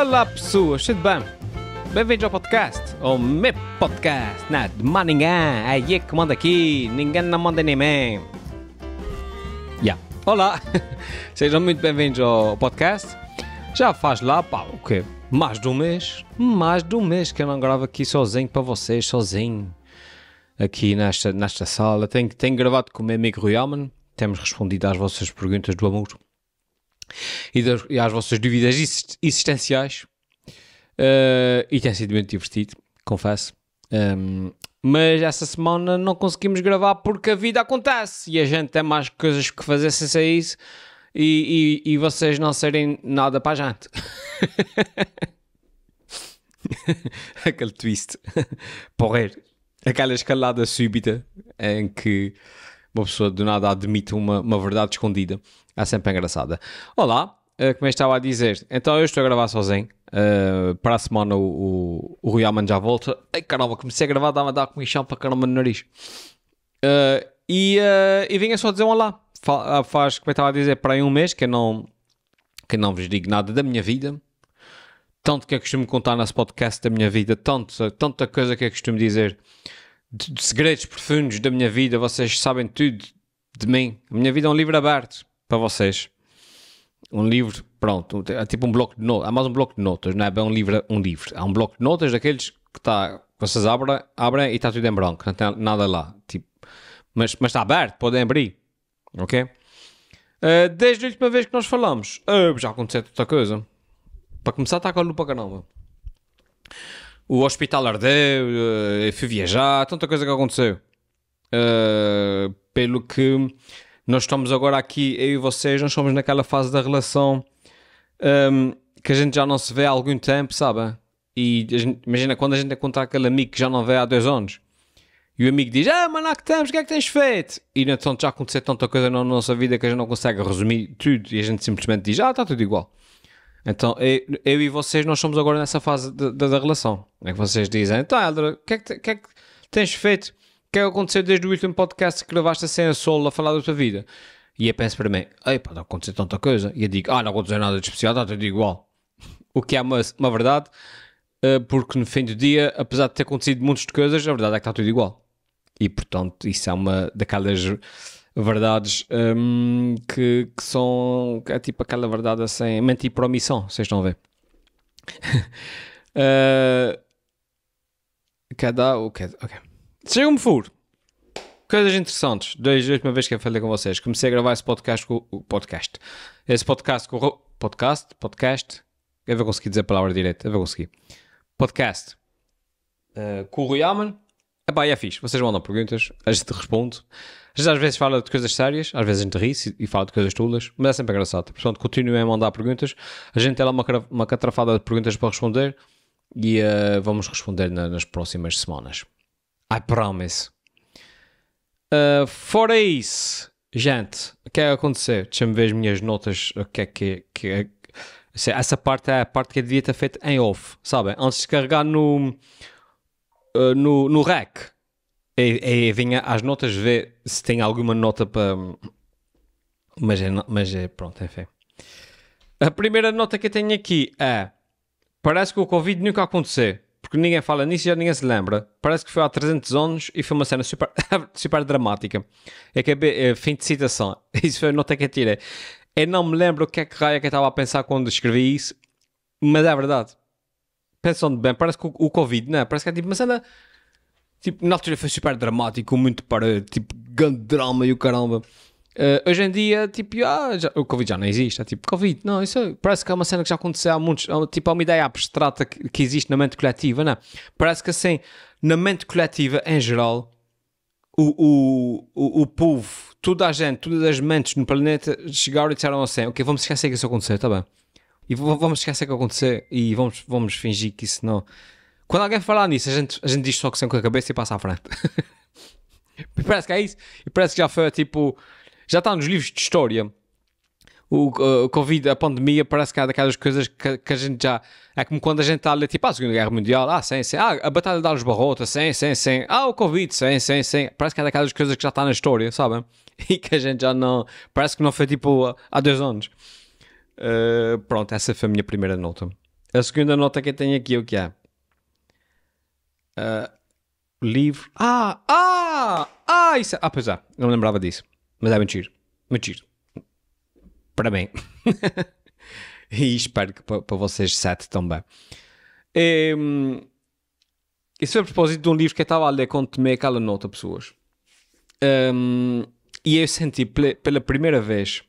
Olá pessoas, tudo bem? Bem-vindos ao podcast, ao meu podcast, nada né? de mais ninguém, aí é que manda aqui, ninguém não manda nem mim. Yeah. Olá, sejam muito bem-vindos ao podcast. Já faz lá, pá, o quê? Mais de um mês, mais de um mês que eu não gravo aqui sozinho para vocês, sozinho. Aqui nesta, nesta sala, tenho, tenho gravado com o meu amigo Rui Alman, temos respondido às vossas perguntas do amor e, das, e às vossas dúvidas existenciais. Uh, e tem sido muito divertido, confesso. Um, ehm, mas essa semana não conseguimos gravar porque a vida acontece e a gente tem mais coisas que fazer sem ser isso e, e, e vocês não serem nada para a gente. Aquele twist, porrer, aquela escalada súbita em que uma pessoa do nada admite uma, uma verdade escondida. É sempre engraçada. Olá, eh, como é eu estava a dizer, então eu estou a gravar sozinho. Uh, para a semana o, o, o Rui Alman já volta. Ai caramba, comecei a gravar, dá-me a dar comichão para caramba no nariz. Uh, e, uh, e vinha só dizer um olá. Fa ah, faz, como eu estava a dizer, para aí um mês que eu não, que eu não vos digo nada da minha vida. Tanto que eu costumo contar nesse podcast da minha vida, tanto, tanta coisa que eu costumo dizer de, de segredos profundos da minha vida, vocês sabem tudo de mim. A minha vida é um livro aberto para vocês. Um livro, pronto, é tipo um bloco de notas, há mais um bloco de notas, não é bem um livro, um livro. Há um bloco de notas daqueles que está, vocês abrem, abrem e está tudo em branco, não tem nada lá, tipo, mas, mas está aberto, podem abrir, ok? Uh, desde a última vez que nós falamos, uh, já aconteceu outra coisa. Para começar, está calor para caramba o hospital ardeu, uh, fui viajar, tanta coisa que aconteceu. Uh, pelo que nós estamos agora aqui, eu e vocês, nós estamos naquela fase da relação um, ehm, que a gente já não se vê há algum tempo, sabe? E gente, imagina quando a gente encontra é aquele amigo que já não vê há dois anos. E o amigo diz: Ah, mas lá que estamos, o que é que tens feito? E então já aconteceu tanta coisa na nossa vida que a gente não consegue resumir tudo. E a gente simplesmente diz: Ah, está tudo igual. Então, eu, eu, e vocês, nós somos agora nessa fase de, de, da relação. É que vocês dizem, Então Tyler, o que, é que, que é que tens feito? O que é que aconteceu desde o último podcast que gravaste sem assim a solo a falar da tua vida? E eu penso para mim, ei pode não aconteceu tanta coisa. E eu digo, ah, não aconteceu nada de especial, está tudo igual. O que é uma, uma verdade, eh, porque no fim do dia, apesar de ter acontecido muitas coisas, a verdade é que está tudo igual. E portanto, isso é uma daquelas verdades um, que, que, são é tipo aquela verdade assim, mentir por omissão, vocês estão a ver. uh, quer o okay, chega um furo. Coisas interessantes. Desde a última vez que eu falei com vocês, comecei a gravar esse podcast com o podcast. Esse podcast com o podcast, podcast. Eu vou conseguir dizer a palavra direita, eu vou conseguir. Podcast uh, com o Rui Epá, é fixe. Vocês mandam perguntas, a gente responde. A gente às vezes fala de coisas sérias, às vezes a gente ri e fala de coisas tolas, mas é sempre engraçado. Portanto, continuem a mandar perguntas. A gente tem lá uma, uma catrafada de perguntas para responder e uh, vamos responder na, nas próximas semanas. I promise. Uh, fora isso, gente, o que é que acontecer? Deixa-me ver as minhas notas. O que é que, que é. Essa parte é a parte que eu devia ter feito em off, sabem? Antes de carregar no eh, no, no rack. É, é, às notas ver se tem alguma nota para. Mas é, mas é pronto, enfim. É a primeira nota que eu tenho aqui é: parece que o Covid nunca aconteceu, porque ninguém fala nisso e já ninguém se lembra. Parece que foi há 300 anos e foi uma cena super, super dramática. é é, fim de citação. Isso foi a nota que eu tirei. Eu não me lembro o que é que raia é que eu estava a pensar quando escrevi isso, mas é verdade pensando bem, parece que o, o Covid, é? Parece que é tipo uma cena. Tipo, na altura foi super dramático, muito para. Tipo, grande drama e o caramba. Uh, hoje em dia, tipo, ah, já, o Covid já não existe. É tipo, Covid, não, isso é, parece que é uma cena que já aconteceu há muitos. É tipo, há é uma ideia abstrata que, que, existe na mente coletiva, não né? Parece que assim, na mente coletiva em geral, o, o, o, o povo, toda a gente, todas as mentes no planeta chegaram e disseram assim: Ok, vamos esquecer que isso aconteceu, tá bem e vamos esquecer que aconteceu e vamos, vamos fingir que isso não. Quando alguém falar nisso, a gente, a gente diz só que sem com a cabeça e passa à frente. parece que é isso. E parece que já foi tipo. Já está nos livros de história. O, Covid, a pandemia, parece que é daquelas coisas que, que a gente já. É como quando a gente está a ler tipo ah, a Segunda Guerra Mundial, ah, sim, sim. Ah, a Batalha de Alves Barrota, sim, sim, sim. Ah, o Covid, sim, sim, sim. Parece que é daquelas coisas que já está na história, sabem? E que a gente já não. Parece que não foi tipo há dois anos. Ah, pronto, essa foi a minha primeira nota. A segunda nota que eu tenho aqui é o que é? Uh, livro. Ah! Ah! Ah! Isso é... Ah, pois é. Não me lembrava disso. Mas é mentir. Mentir. Para bem. e espero que para vocês sete também. Um, ehm, isso foi a propósito de um livro que eu estava a ler quando tomei aquela nota, pessoas. Um, ehm, e eu senti pela primeira vez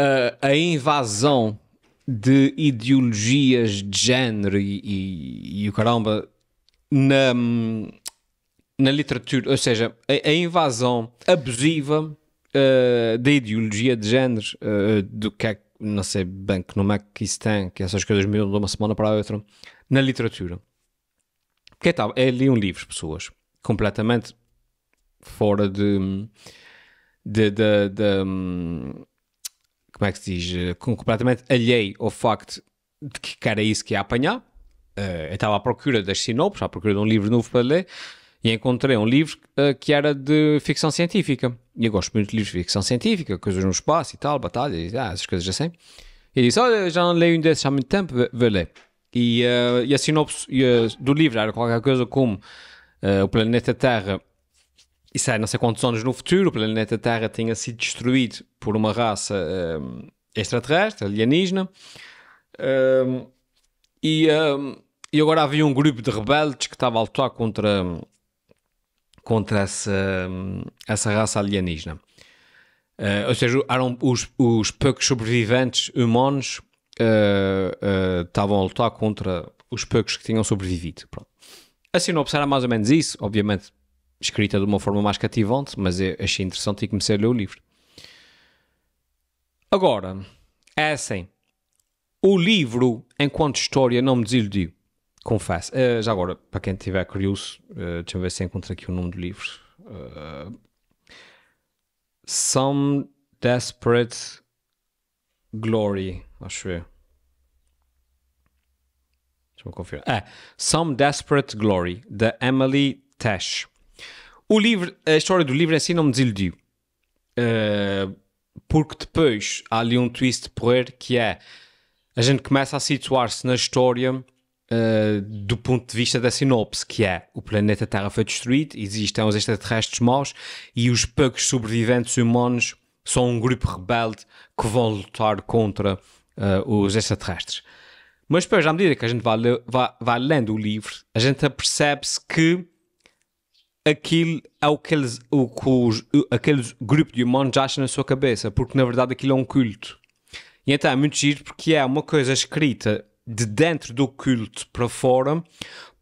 a, a invasão de ideologias de género e, e, e o caramba na, na literatura, ou seja, a, a invasão abusiva uh, da ideologia de género, uh, do que é, não sei bem que nome é que isso tem, que essas coisas mudam de uma semana para a outra, na literatura. Porque é tal é, liam livros, pessoas, completamente fora de, de, de, de hum, como é que se diz, eh, completamente alheio ao facto de que era é isso que ia é apanhar. Uh, eu estava à procura das sinopes, à procura de um livro novo para ler, e encontrei um livro uh, que era de ficção científica. E eu gosto muito de livros de ficção científica, coisas no espaço e tal, batalhas, ah, essas coisas assim. E disse, olha, já não leio um desses há muito tempo, vou ler. E, uh, e a sinopse do livro era qualquer coisa como o planeta Terra e sai é, não sei quantos anos no futuro, o planeta Terra tenha sido destruído por uma raça um, extraterrestre, alienígena. Um, e, um, e agora havia um grupo de rebeldes que estava a lutar contra, hum, contra essa, hum, essa raça alienígena. Uh, ou seja, eram os, os poucos sobreviventes humanos uh, uh, estavam a lutar contra os poucos que tinham sobrevivido. Pronto. A sinopse era mais ou menos isso, obviamente escrita de uma forma mais cativante, mas eu achei interessante e comecei a ler o livro. Agora, é assim. O livro, enquanto história, não me desiludiu. Confesso. Uh, já agora, para quem estiver curioso, uh, deixa eu ver se encontro aqui o nome do livro. Uh, Some Desperate Glory, acho eu. Deixa-me conferir. É, Some Desperate Glory, da Emily Tesh. O livro, a história do livro em si não me desiludiu. Uh, porque depois há ali um twist de porrer que é a gente começa a situar-se na história uh, do ponto de vista da sinopse, que é o planeta Terra foi destruído, existem os extraterrestres maus e os poucos sobreviventes humanos são um grupo rebelde que vão lutar contra uh, os extraterrestres. Mas depois, à medida que a gente vai, vai, vai lendo o livro, a gente percebe-se que aquilo é o que, eles, o que os, aqueles grupo de humanos acham na sua cabeça, porque na verdade aquilo é um culto. E então é muito giro porque é uma coisa escrita de dentro do culto para fora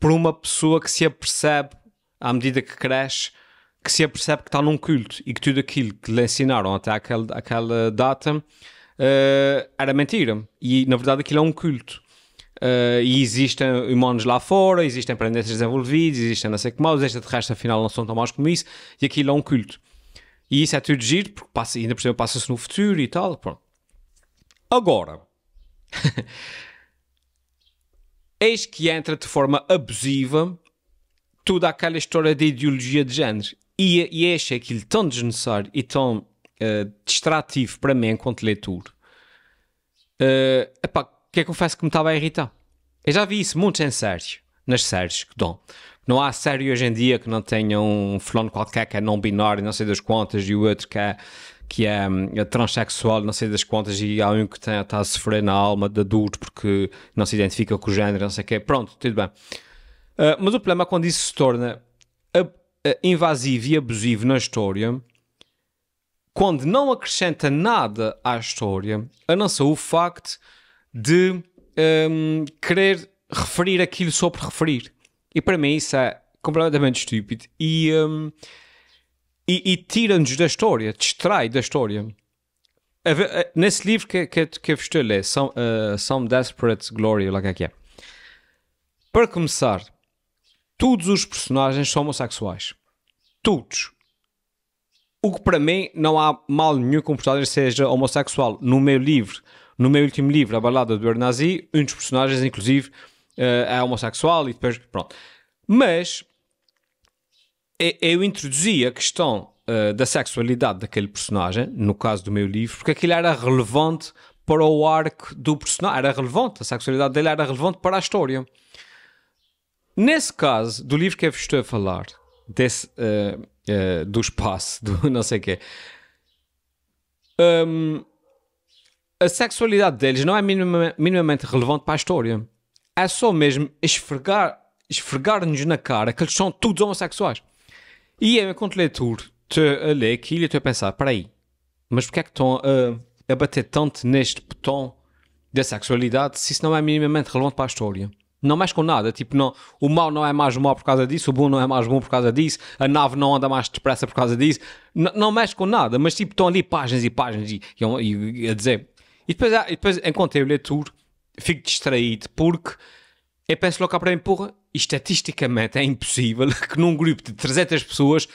por uma pessoa que se apercebe, à medida que cresce, que se apercebe que está num culto e que tudo aquilo que lhe ensinaram até aquela aquela data uh, era mentira. E na verdade aquilo é um culto. Uh, e existem humanos lá fora, existem planetas desenvolvidas existem não sei que maus, extraterrestres afinal não são tão maus como isso, e aquilo é um culto. E isso é tudo giro, porque passa, ainda por cima passa-se no futuro e tal. Pronto. Agora, eis que entra de forma abusiva toda aquela história da ideologia de género. E, e é aquilo tão desnecessário e tão uh, distrativo para mim enquanto leitor. Uh, epá, que é que eu faço que me estava a irritar? Eu já vi isso muito em séries, nas séries que dão. Não há série hoje em dia que não tenha um fulano qualquer que é não binário, não sei das contas, e o outro que é, que é, hum, é transexual, não sei das contas, e há um que tem, está tá a sofrer na alma de adulto porque não se identifica com o género, não sei o quê. Pronto, tudo bem. Uh, mas o problema é quando isso se torna invasivo e abusivo na história, quando não acrescenta nada à história, a não ser o facto de um, querer referir aquilo só por referir. E para mim isso é completamente estúpido e, um, e, e tira-nos da história, distrai da história. Eh, nesse livro que, que, que vos estou a ler, Some, uh, Some Desperate Glory, lá é que é. Para começar, todos os personagens são homossexuais. Todos. O que para mim não há mal nenhum que um personagem seja homossexual. No meu livro, no meu último livro, A Balada do Bernazi, um dos personagens, inclusive, eh, é homossexual e depois. Pronto. Mas eu introduzi a questão eh, da sexualidade daquele personagem, no caso do meu livro, porque aquilo era relevante para o arco do personagem. Era relevante, a sexualidade dele era relevante para a história. Nesse caso, do livro que eu estou a falar, desse, uh, uh, do espaço, do não sei o quê, um, a sexualidade deles não é minima, minimamente relevante para a história. É só mesmo esfregar, esfregar-nos na cara que eles são todos homossexuais. E eu, enquanto leitor, estou a eh, ler aquilo e estou a pensar: aí mas porquê é que estão a, eh, a bater tanto neste botão da sexualidade se isso não é minimamente relevante para a história? Não mexe com nada, tipo, não, o mal não é mais mal por causa disso, o bom não é mais bom por causa disso, a nave não anda mais depressa por causa disso, N não mexe com nada, mas tipo, estão ali páginas e páginas e, e, e a dizer e depois, ah, e depois enquanto eu leio tudo, fico distraído porque eu penso logo para mim, porra, estatisticamente é impossível que num grupo de 300 pessoas,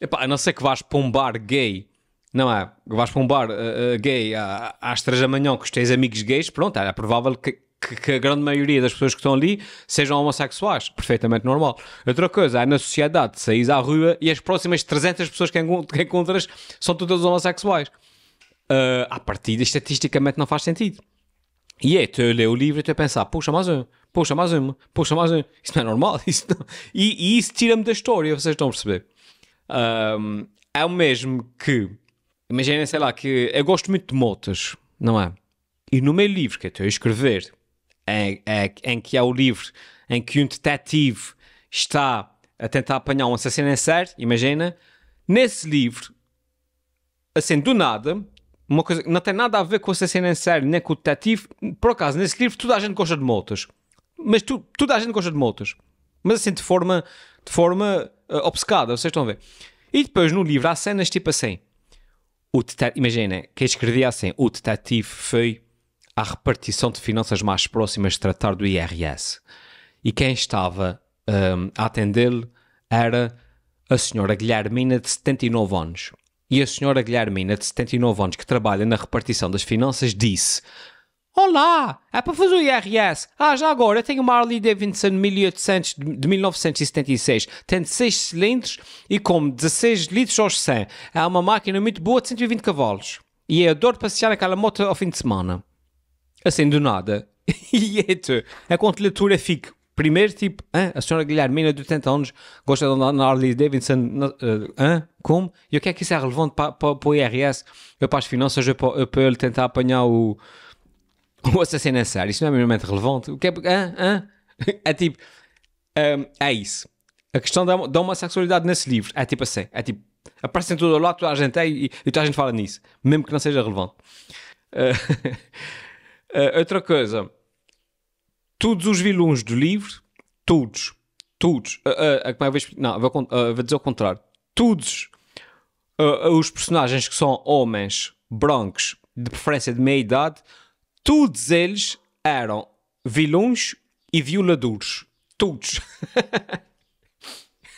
epá, a não ser que vais para um bar gay, não é? Vais para um bar uh, uh, gay às 3 da manhã com os teus amigos gays, pronto, é provável que, que, que, a grande maioria das pessoas que estão ali sejam homossexuais, perfeitamente normal. Outra coisa, é na sociedade, saís à rua e as próximas 300 pessoas que encontras são todas homossexuais uh, ah, à partida estatisticamente não faz sentido. E é, tu ler o livro e tu a pensar, puxa mais um, puxa mais um puxa mais um. Isso não é normal. Isso não... E, e, isso tira-me da história, vocês estão a perceber. Um, é o mesmo que, imaginem, sei lá, que eu gosto muito de motas, não é? E no meu livro que eu estou a escrever, em, em, é, em que há é o livro em que um detetive está a tentar apanhar um assassino em série, imagina, nesse livro, assim, do nada, uma coisa que não tem nada a ver com o cena em série, nem com o detetive. Por acaso, nesse livro toda a gente gosta de motos Mas tu, toda a gente gosta de motos Mas assim, de forma, de forma uh, obcecada, vocês estão a ver. E depois no livro há cenas tipo assim. O imagina, que escrevia assim, o detetive foi à repartição de finanças mais próximas de tratar do IRS. E quem estava um, ehm, a atendê-lo era a senhora Guilhermina de 79 anos e a senhora Guilhermina, de 79 anos, que trabalha na repartição das finanças, disse: Olá, é para fazer o IRS. Ah, já agora, eu tenho uma Harley Davidson 1800 de 1976, tem 6 cilindros e como 16 litros aos 100. É uma máquina muito boa de 120 cavalos. E eu adoro passear aquela moto ao fim de semana. Assim, do nada. e é tu, a é conta fica Primeiro, tipo, hã? a senhora Guilhermina de 80 anos gosta de andar na Harley Davidson, eh, hã? como? E o que é que isso é relevante para, para, para o IRS, eu para as finanças, eu para, eu para ele tentar apanhar o, o assassino a série? Isso não é minimamente relevante? O que é, hã? Hã? é tipo, hum, é isso. A questão da, da homossexualidade nesse livro é tipo assim, é tipo, aparece em todo o lado, toda a gente é e, e toda a gente fala nisso, mesmo que não seja relevante. Uh, uh, outra coisa todos os vilões do livro, todos, todos, uh, uh, como é vou Não, vou, uh, vou dizer ao contrário. Todos os personagens que são homens brancos, de preferência de meia idade, todos eles eram vilões e violadores. Todos.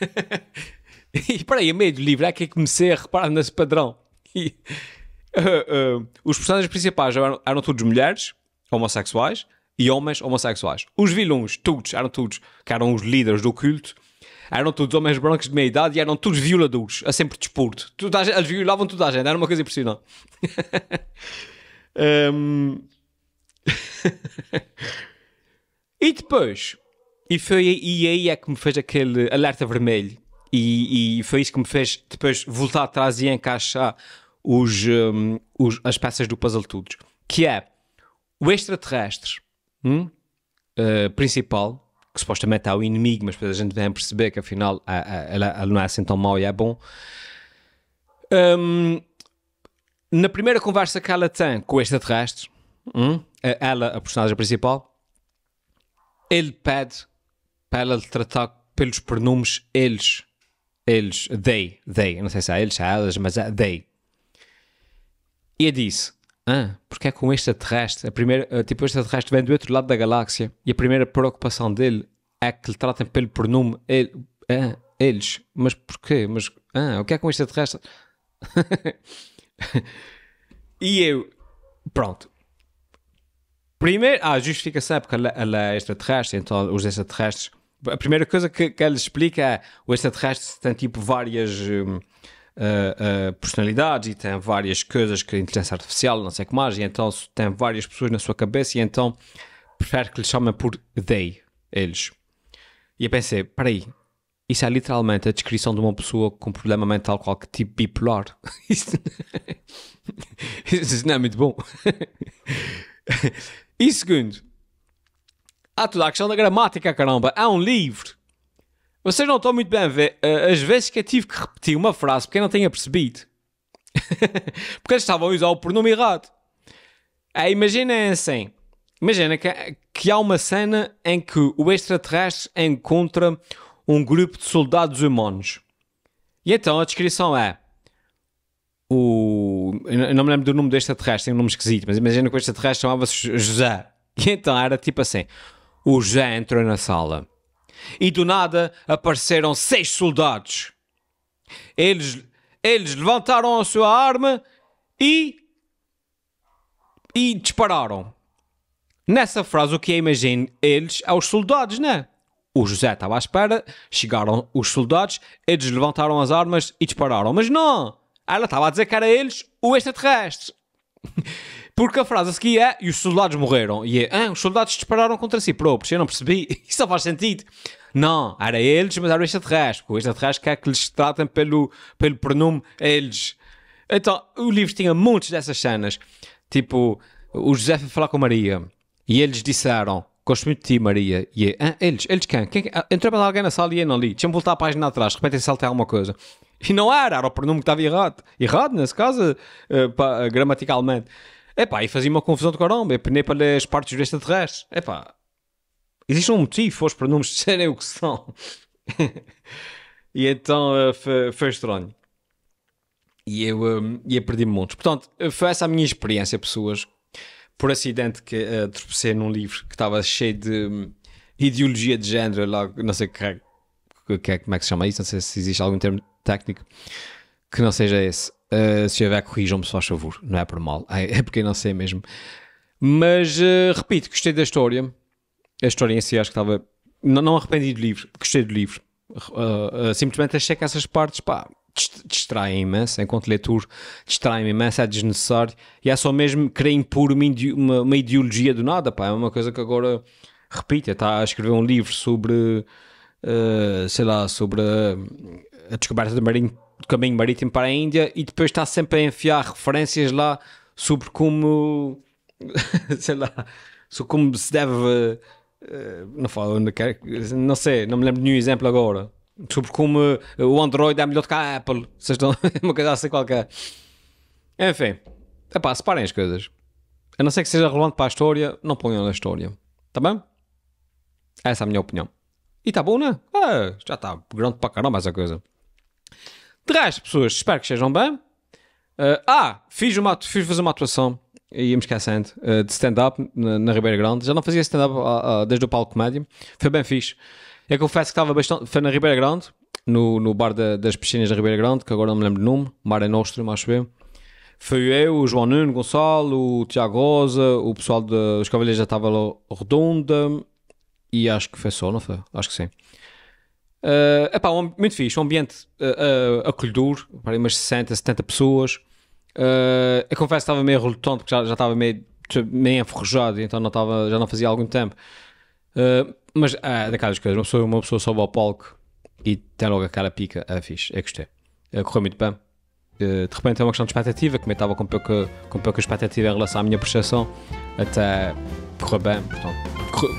e para aí, a meio do livro é que comecei a reparar nesse padrão. E, uh, uh, os personagens principais eram, eram todos mulheres, homossexuais, e homens homossexuais. Os vilões, todos, eram todos, que eram os líderes do culto, eram todos homens brancos de meia idade e eram todos violadores, a sempre desporto. De eles violavam toda a gente, era uma coisa impressionante. um... e depois, e, foi, e aí é que me fez aquele alerta vermelho, e, e foi isso que me fez depois voltar atrás e encaixar os, um, os, as peças do puzzle todos, que é o extraterrestre uh, principal, que supostamente há o inimigo, mas depois a gente vem a perceber que afinal ele não é assim tão mau e é bom. Um, na primeira conversa que ela tem com o extraterrestre, hum, é ela, a personagem principal, ele pede para ela tratar pelos pronomes eles. Eles, they, they, não sei se é eles, se é elas, mas é they. E disse: ah, porque é com este extraterrestre? A primeira, eh, tipo, este extraterrestre vem do outro lado da galáxia e a primeira preocupação dele é que lhe tratem pelo pronome ele, ah, eles. Mas porquê? Mas ah, o que é com este extraterrestre? e eu, pronto. Primeiro, ah, a justificação é porque ela, ela é extraterrestre, então os extraterrestres. A primeira coisa que, que ela explica é o extraterrestre tem tipo várias. Um, uh, personalidades e tem várias coisas que a inteligência artificial, não sei o que mais, e então tem várias pessoas na sua cabeça e então prefere que lhe chamem por they, eles. E eu pensei, peraí, isso é literalmente a descrição de uma pessoa com problema mental qualquer tipo bipolar. É- isso, não é muito bom. e segundo, há toda a questão da gramática, caramba. é um livro vocês não estão muito bem a ver as eh, vezes que eu tive que repetir uma frase porque eu não tinha percebido. porque eles estavam a usar o pronome errado. Aí ah, imaginem assim. Imagina que, que há uma cena em que o extraterrestre encontra um grupo de soldados humanos. E então a descrição é o. Eu não me lembro do nome do extraterrestre, tem um nome esquisito, mas imagina que o extraterrestre chamava-se José. E então era tipo assim: o José entrou na sala e do nada apareceram seis soldados. Eles, eles levantaram a sua arma e. e dispararam. Nessa frase, o que eu é, imagino eles é os soldados, né? O José estava à espera, chegaram os soldados, eles levantaram as armas e dispararam. Mas não! Ela estava a dizer que era eles o extraterrestre. Porque a frase a seguir é e os soldados morreram. E é, ah, os soldados dispararam contra si próprios. Eu não percebi. Isso não faz sentido. Não, era eles, mas era o extraterrestre. O extraterrestre quer é que lhes tratem pelo, pelo pronome eles. Então, o livro tinha muitas dessas cenas. Tipo, o José foi falar com Maria e eles disseram: Gosto muito de ti, Maria. E é, ah, eles, eles quem? quem? Ah, entrou para alguém na sala e eu não li. Deixa-me voltar a página atrás, de repente saltei alguma coisa. E não era, era o pronome que estava errado. Errado, nesse caso, uh, gramaticalmente. Epá, e fazia uma confusão de caramba, penei para as partes do extraterrestre. Epá, existe um motivo os me serem o que são. e então eh, foi, estranho. E eu um, perdi perder Portanto, foi essa a minha experiência, pessoas. Por acidente que uh, tropecei num livro que estava cheio de hum, ideologia de género, não sei que, é, que, é, como é que se chama isso, não sei se existe algum termo técnico que não seja esse. Eh, se houver, corrijam-me, se faz favor. Não é por mal, é porque eu não sei mesmo. Mas, uh, repito, gostei da história. A história em si acho que estava... Não, não arrependi do livro, gostei do livro. Uh, eh, simplesmente achei que essas partes, pá, distraem imenso, enquanto leitor distraem imenso, é desnecessário e é só mesmo querem pôr uma, uma, uma, ideologia do nada, pá, é uma coisa que agora repito está a escrever um livro sobre uh, sei lá, sobre a, a descoberta do marinho do caminho marítimo para a Índia e depois está sempre a enfiar referências lá sobre como sei lá sobre como se deve eh, não falo onde quer não sei não me lembro de nenhum exemplo agora sobre como eh, o Android é melhor do que a Apple vocês estão uma coisa assim qualquer enfim epá, separem as coisas a não ser que seja relevante para a história não ponham na história tá bem? essa é a minha opinião e tá bom não né? Ah, é, já está grande para caramba essa coisa traz pessoas, espero que estejam bem. Uh, ah, fiz, uma, fiz fazer uma atuação, íamos esquecendo, uh, ah, de stand-up na, na, Ribeira Grande. Já não fazia stand-up uh, desde o palco comédia, foi bem fixe. É eu confesso que estava bastante. Foi na Ribeira Grande, no, no bar das piscinas da Ribeira Grande, que agora não me lembro do nome, é Nostrum, acho eu. Foi eu, o João Nuno Gonçalo, o Tiago Rosa, o pessoal dos Cavaleiros estava lá Redonda e acho que foi só, não foi? Acho que sim. Uh, epá, um, muito fixe, um ambiente uh, uh, acolhedor, umas 60, 70 pessoas. Uh, eu confesso que estava meio relutante, porque já, já estava meio, meio enferrujado, então não estava, já não fazia algum tempo. Uh, mas é daquelas coisas, uma pessoa, uma pessoa sobe ao palco e tem logo a cara pica, é fixe, é gostei. Uh, correu muito bem. Uh, de repente é uma questão de expectativa, como eu estava com pouca, com pouca expectativa em relação à minha percepção, até correu bem, portanto, correu.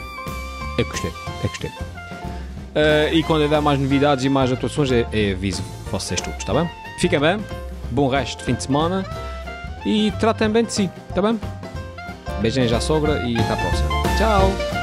É eu gostei, é gostei. Uh, e quando houver é mais novidades e mais atuações, é, é aviso vocês todos, está bem? Fiquem bem, bom resto de fim de semana e tratem bem de si, está bem? Beijinhos à sogra e até a próxima. Tchau!